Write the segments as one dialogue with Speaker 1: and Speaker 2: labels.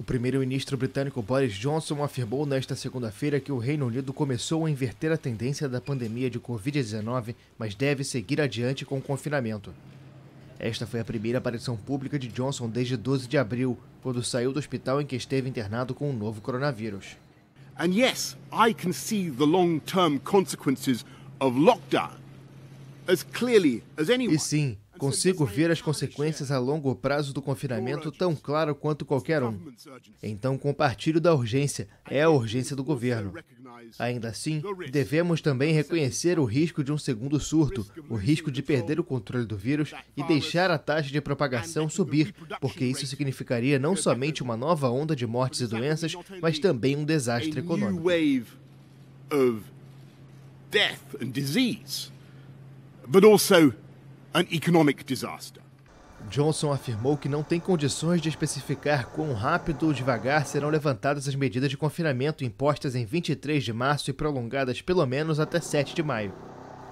Speaker 1: O primeiro-ministro britânico Boris Johnson afirmou nesta segunda-feira que o Reino Unido começou a inverter a tendência da pandemia de Covid-19, mas deve seguir adiante com o confinamento. Esta foi a primeira aparição pública de Johnson desde 12 de abril, quando saiu do hospital em que esteve internado com o novo coronavírus.
Speaker 2: And yes, I can see the long-term consequences of lockdown as clearly as anyone. E sim,
Speaker 1: Consigo ver as consequências a longo prazo do confinamento tão claro quanto qualquer um. Então compartilho da urgência, é a urgência do governo. Ainda assim, devemos também reconhecer o risco de um segundo surto, o risco de perder o controle do vírus e deixar a taxa de propagação subir, porque isso significaria não somente uma nova onda de mortes e doenças, mas também um desastre econômico
Speaker 2: an economic disaster.
Speaker 1: Johnson afirmou que não tem condições de especificar quão rápido ou devagar serão levantadas as medidas de confinamento impostas em 23 de março e prolongadas pelo menos até 7 de maio.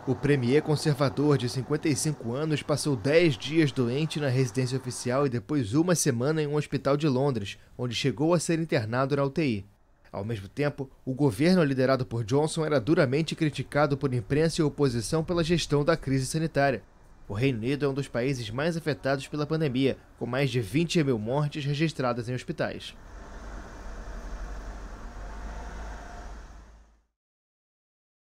Speaker 1: O premier conservador de 55 anos passou 10 dias doente na residência oficial e depois uma semana em um hospital de Londres, onde chegou a ser internado na UTI. Ao mesmo tempo, o governo liderado por Johnson era duramente criticado por imprensa e oposição pela gestão da crise sanitária. O Reino Unido é um dos países mais afetados pela pandemia, com mais de 20 mil mortes registradas em hospitais.